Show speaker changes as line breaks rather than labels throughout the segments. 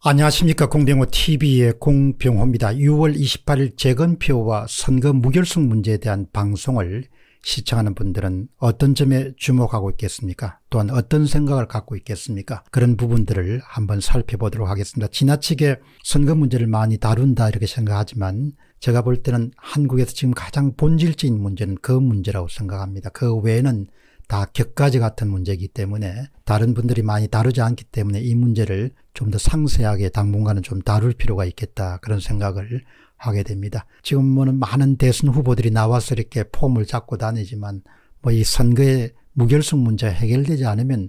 안녕하십니까 공병호TV의 공병호입니다. 6월 28일 재건표와 선거 무결성 문제에 대한 방송을 시청하는 분들은 어떤 점에 주목하고 있겠습니까? 또한 어떤 생각을 갖고 있겠습니까? 그런 부분들을 한번 살펴보도록 하겠습니다. 지나치게 선거 문제를 많이 다룬다 이렇게 생각하지만 제가 볼 때는 한국에서 지금 가장 본질적인 문제는 그 문제라고 생각합니다. 그 외에는 다 격가지 같은 문제이기 때문에 다른 분들이 많이 다루지 않기 때문에 이 문제를 좀 더 상세하게 당분간은 좀 다룰 필요가 있겠다 그런 생각을 하게 됩니다. 지금 뭐는 많은 대선 후보들이 나와서 이렇게 폼을 잡고 다니지만 뭐 이 선거의 무결성 문제 해결되지 않으면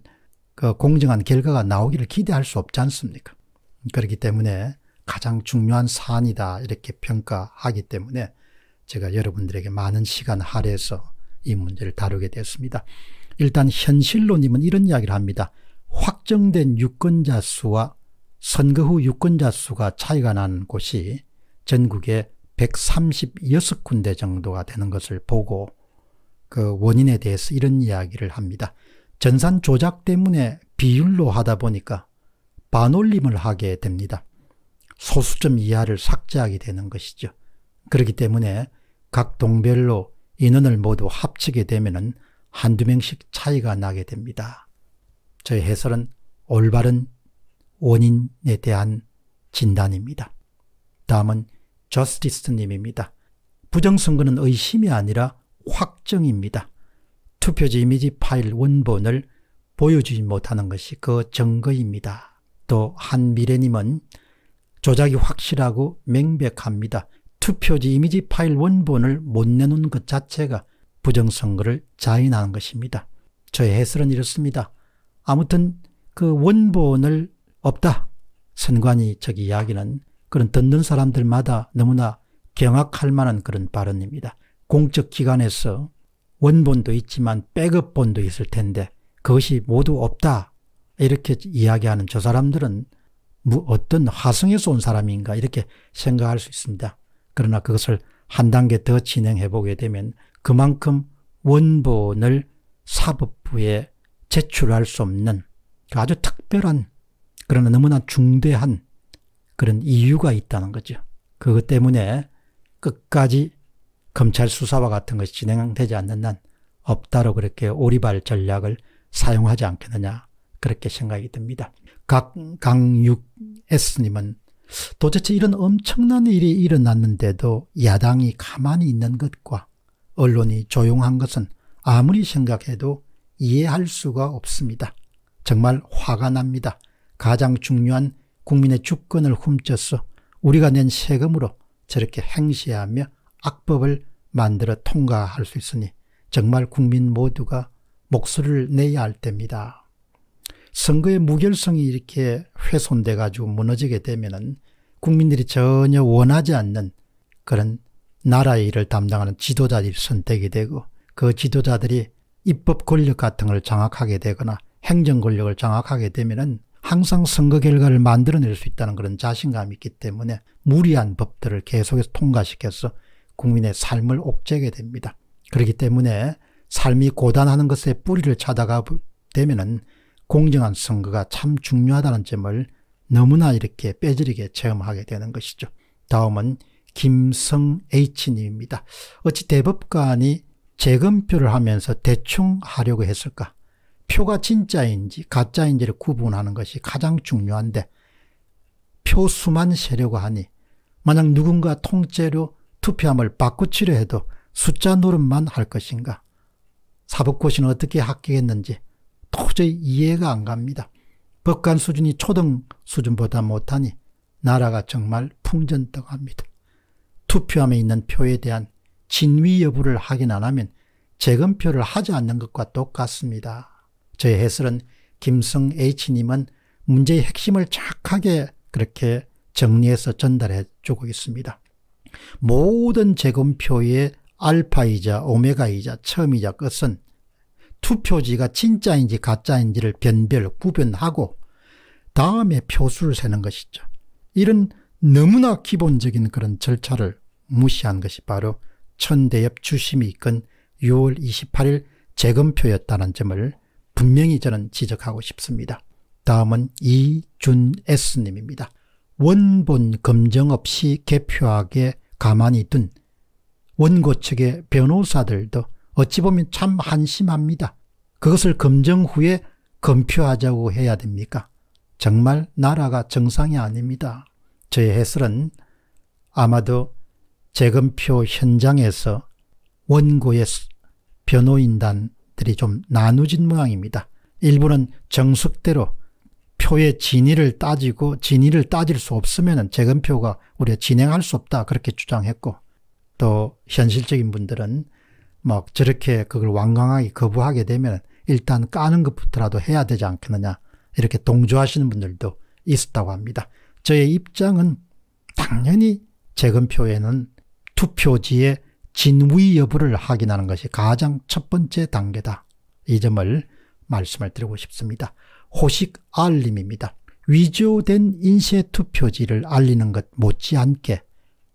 그 공정한 결과가 나오기를 기대할 수 없지 않습니까? 그렇기 때문에 가장 중요한 사안이다 이렇게 평가하기 때문에 제가 여러분들에게 많은 시간 할애해서 이 문제를 다루게 됐습니다. 일단 현실론님은 이런 이야기를 합니다. 확정된 유권자 수와 선거 후 유권자 수가 차이가 난 곳이 전국에 136군데 정도가 되는 것을 보고 그 원인에 대해서 이런 이야기를 합니다. 전산 조작 때문에 비율로 하다 보니까 반올림을 하게 됩니다. 소수점 이하를 삭제하게 되는 것이죠. 그렇기 때문에 각 동별로 인원을 모두 합치게 되면 한두 명씩 차이가 나게 됩니다. 저의 해설은 올바른 원인에 대한 진단입니다. 다음은 저스티스님입니다. 부정선거는 의심이 아니라 확정입니다. 투표지 이미지 파일 원본을 보여주지 못하는 것이 그 증거입니다. 또 한미래님은 조작이 확실하고 명백합니다. 투표지 이미지 파일 원본을 못 내놓는 것 자체가 부정선거를 자인하는 것입니다. 저의 해설은 이렇습니다. 아무튼 그 원본을 없다. 선관위 측 이야기는 그런 듣는 사람들마다 너무나 경악할 만한 그런 발언입니다. 공적 기관에서 원본도 있지만 백업본도 있을 텐데 그것이 모두 없다. 이렇게 이야기하는 저 사람들은 뭐 어떤 화성에서 온 사람인가 이렇게 생각할 수 있습니다. 그러나 그것을 한 단계 더 진행해 보게 되면 그만큼 원본을 사법부에 제출할 수 없는 그 아주 특별한 그러나 너무나 중대한 그런 이유가 있다는 거죠. 그것 때문에 끝까지 검찰 수사와 같은 것이 진행되지 않는 한 없다로 그렇게 오리발 전략을 사용하지 않겠느냐 그렇게 생각이 듭니다. 각 강육S님은 도대체 이런 엄청난 일이 일어났는데도 야당이 가만히 있는 것과 언론이 조용한 것은 아무리 생각해도 이해할 수가 없습니다. 정말 화가 납니다. 가장 중요한 국민의 주권을 훔쳐서 우리가 낸 세금으로 저렇게 행시하며 악법을 만들어 통과할 수 있으니 정말 국민 모두가 목소리를 내야 할 때입니다. 선거의 무결성이 이렇게 훼손돼 가지고 무너지게 되면은 국민들이 전혀 원하지 않는 그런 나라의 일을 담당하는 지도자들이 선택이 되고 그 지도자들이 입법 권력 같은 걸 장악하게 되거나 행정 권력을 장악하게 되면은 항상 선거 결과를 만들어낼 수 있다는 그런 자신감이 있기 때문에 무리한 법들을 계속해서 통과시켜서 국민의 삶을 옥죄게 됩니다. 그렇기 때문에 삶이 고단하는 것에 뿌리를 찾아가 되면은 공정한 선거가 참 중요하다는 점을 너무나 이렇게 빼저리게 체험하게 되는 것이죠. 다음은 김성 H님입니다. 어찌 대법관이 재검표를 하면서 대충 하려고 했을까? 표가 진짜인지 가짜인지를 구분하는 것이 가장 중요한데 표수만 세려고 하니 만약 누군가 통째로 투표함을 바꾸치려 해도 숫자 노릇만 할 것인가? 사법고시는 어떻게 합격했는지 도저히 이해가 안 갑니다. 법관 수준이 초등 수준보다 못하니 나라가 정말 풍전등합니다. 투표함에 있는 표에 대한 진위 여부를 확인 안 하면 재검표를 하지 않는 것과 똑같습니다. 제 해설은 김성 H님은 문제의 핵심을 착하게 그렇게 정리해서 전달해 주고 있습니다. 모든 재검표의 알파이자 오메가이자 처음이자 끝은 투표지가 진짜인지 가짜인지를 변별 구별하고 다음에 표수를 세는 것이죠. 이런 너무나 기본적인 그런 절차를 무시한 것이 바로 천대엽 주심이 이끈 6월 28일 재검표였다는 점을 분명히 저는 지적하고 싶습니다. 다음은 이준S님입니다. 원본 검증 없이 개표하게 가만히 둔 원고 측의 변호사들도 어찌 보면 참 한심합니다. 그것을 검증 후에 검표하자고 해야 됩니까? 정말 나라가 정상이 아닙니다. 저의 해설은 아마도 재검표 현장에서 원고의 변호인단들이 좀 나누진 모양입니다. 일부는 정석대로 표의 진위를 따지고 진위를 따질 수 없으면 재검표가 우리가 진행할 수 없다 그렇게 주장했고 또 현실적인 분들은 막 저렇게 그걸 완강하게 거부하게 되면 일단 까는 것부터라도 해야 되지 않겠느냐 이렇게 동조하시는 분들도 있었다고 합니다. 저의 입장은 당연히 재검표에는 투표지의 진위 여부를 확인하는 것이 가장 첫 번째 단계다. 이 점을 말씀을 드리고 싶습니다. 호식 알림입니다. 위조된 인쇄 투표지를 알리는 것 못지않게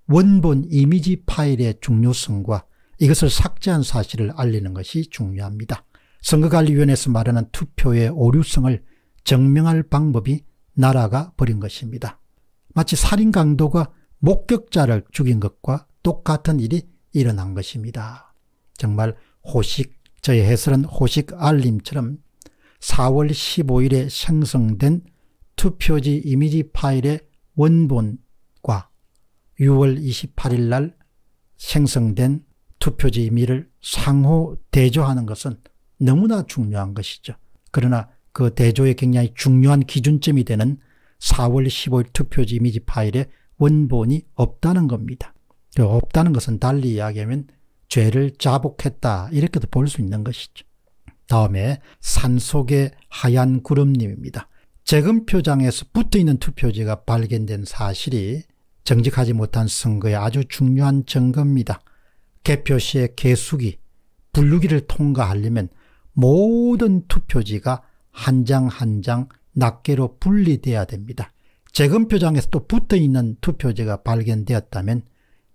원본 이미지 파일의 중요성과 이것을 삭제한 사실을 알리는 것이 중요합니다. 선거관리위원회에서 말하는 투표의 오류성을 증명할 방법이 나라가 버린 것입니다. 마치 살인 강도가 목격자를 죽인 것과 똑같은 일이 일어난 것입니다. 정말 호식, 저의 해설은 호식 알림처럼 4월 15일에 생성된 투표지 이미지 파일의 원본과 6월 28일 날 생성된 투표지의 미를 상호 대조하는 것은 너무나 중요한 것이죠. 그러나 그 대조의 굉장히 중요한 기준점이 되는 4월 15일 투표지 미지 파일에 원본이 없다는 겁니다. 그 없다는 것은 달리 이야기하면 죄를 자복했다 이렇게도 볼 수 있는 것이죠. 다음에 산속의 하얀 구름님입니다. 재금표장에서 붙어있는 투표지가 발견된 사실이 정직하지 못한 선거에 아주 중요한 증거입니다. 개표 시의 개수기, 분류기를 통과하려면 모든 투표지가 한 장 한 장 낱개로 분리돼야 됩니다. 재검표장에서 또 붙어있는 투표지가 발견되었다면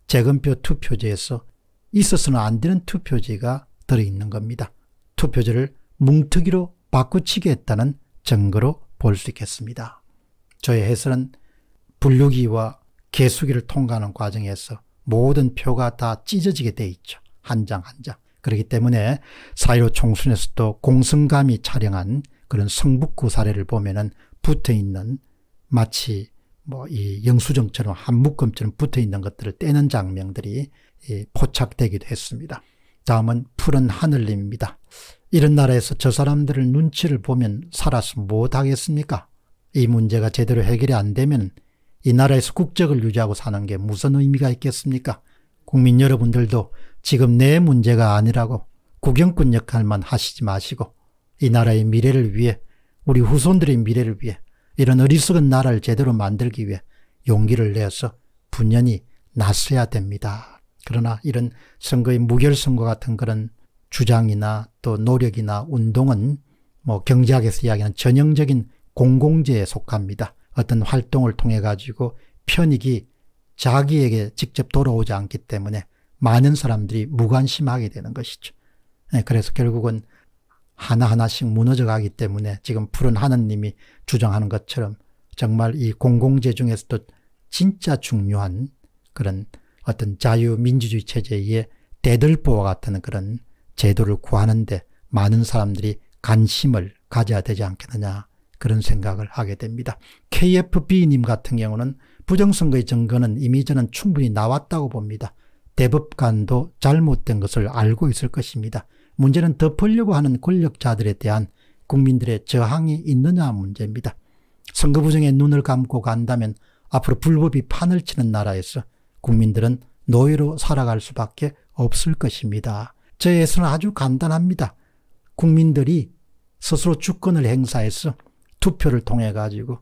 재검표 투표지에서 있어서는 안 되는 투표지가 들어있는 겁니다. 투표지를 뭉터기로 바꾸치게 했다는 증거로 볼 수 있겠습니다. 저의 해설은 분류기와 개수기를 통과하는 과정에서 모든 표가 다 찢어지게 돼 있죠. 한 장 한 장. 그렇기 때문에 사일오 총순에서도 공승감이 촬영한 그런 성북구 사례를 보면은 붙어 있는 마치 뭐 이 영수증처럼 한 묶음처럼 붙어 있는 것들을 떼는 장면들이 예, 포착되기도 했습니다. 다음은 푸른 하늘님입니다. 이런 나라에서 저 사람들을 눈치를 보면 살아서 못하겠습니까? 이 문제가 제대로 해결이 안 되면 이 나라에서 국적을 유지하고 사는 게 무슨 의미가 있겠습니까? 국민 여러분들도 지금 내 문제가 아니라고 구경꾼 역할만 하시지 마시고 이 나라의 미래를 위해 우리 후손들의 미래를 위해 이런 어리석은 나라를 제대로 만들기 위해 용기를 내서 분연히 나서야 됩니다. 그러나 이런 선거의 무결선거 같은 그런 주장이나 또 노력이나 운동은 뭐 경제학에서 이야기하는 전형적인 공공재에 속합니다. 어떤 활동을 통해 가지고 편익이 자기에게 직접 돌아오지 않기 때문에 많은 사람들이 무관심하게 되는 것이죠. 예, 그래서 결국은 하나하나씩 무너져 가기 때문에 지금 푸른 하느님이 주장하는 것처럼 정말 이 공공재 중에서도 진짜 중요한 그런 어떤 자유민주주의 체제의 대들보와 같은 그런 제도를 구하는데 많은 사람들이 관심을 가져야 되지 않겠느냐 그런 생각을 하게 됩니다. KFB님 같은 경우는 부정선거의 증거는 이미 저는 충분히 나왔다고 봅니다. 대법관도 잘못된 것을 알고 있을 것입니다. 문제는 덮으려고 하는 권력자들에 대한 국민들의 저항이 있느냐 문제입니다. 선거 부정에 눈을 감고 간다면 앞으로 불법이 판을 치는 나라에서 국민들은 노예로 살아갈 수밖에 없을 것입니다. 저 예수는 아주 간단합니다. 국민들이 스스로 주권을 행사해서 투표를 통해 가지고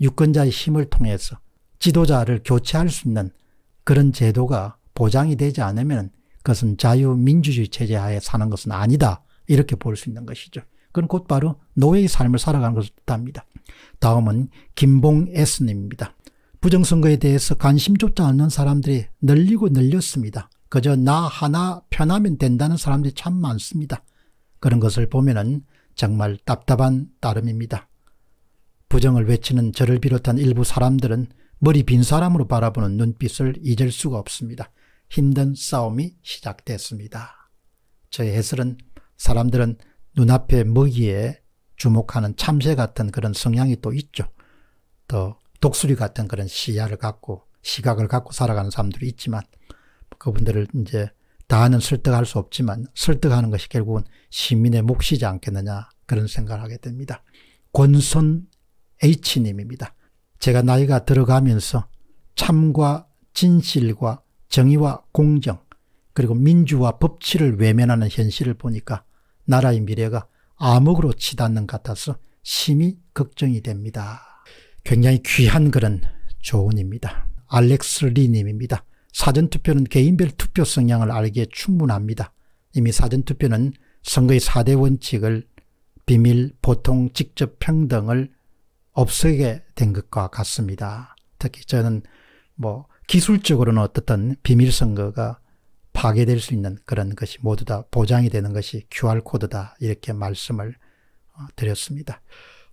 유권자의 힘을 통해서 지도자를 교체할 수 있는 그런 제도가 보장이 되지 않으면 그것은 자유민주주의 체제 하에 사는 것은 아니다. 이렇게 볼 수 있는 것이죠. 그건 곧바로 노예의 삶을 살아가는 것을 뜻합니다. 다음은 김봉 S님입니다. 부정선거에 대해서 관심조차 없는 사람들이 늘리고 늘렸습니다. 그저 나 하나 편하면 된다는 사람들이 참 많습니다. 그런 것을 보면은 정말 답답한 따름입니다. 부정을 외치는 저를 비롯한 일부 사람들은 머리 빈 사람으로 바라보는 눈빛을 잊을 수가 없습니다. 힘든 싸움이 시작됐습니다. 저의 해설은 사람들은 눈앞에 먹이에 주목하는 참새 같은 그런 성향이 또 있죠. 또 독수리 같은 그런 시야를 갖고 시각을 갖고 살아가는 사람들이 있지만 그분들을 이제 다는 설득할 수 없지만 설득하는 것이 결국은 시민의 몫이지 않겠느냐 그런 생각을 하게 됩니다. 권선 H님입니다. 제가 나이가 들어가면서 참과 진실과 정의와 공정, 그리고 민주와 법치를 외면하는 현실을 보니까 나라의 미래가 암흑으로 치닫는 것 같아서 심히 걱정이 됩니다. 굉장히 귀한 그런 조언입니다. 알렉스 리님입니다. 사전투표는 개인별 투표 성향을 알기에 충분합니다. 이미 사전투표는 선거의 4대 원칙을 비밀, 보통, 직접, 평등을 없애게 된 것과 같습니다. 특히 저는 뭐 기술적으로는 어떻든 비밀 선거가 파괴될 수 있는 그런 것이 모두 다 보장이 되는 것이 QR코드다. 이렇게 말씀을 어, 드렸습니다.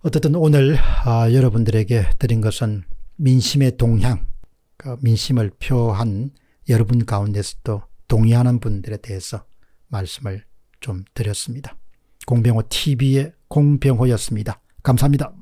어쨌든 오늘 아, 여러분들에게 드린 것은 민심의 동향, 그 민심을 표한 여러분 가운데서도 동의하는 분들에 대해서 말씀을 좀 드렸습니다. 공병호 TV의 공병호였습니다. 감사합니다.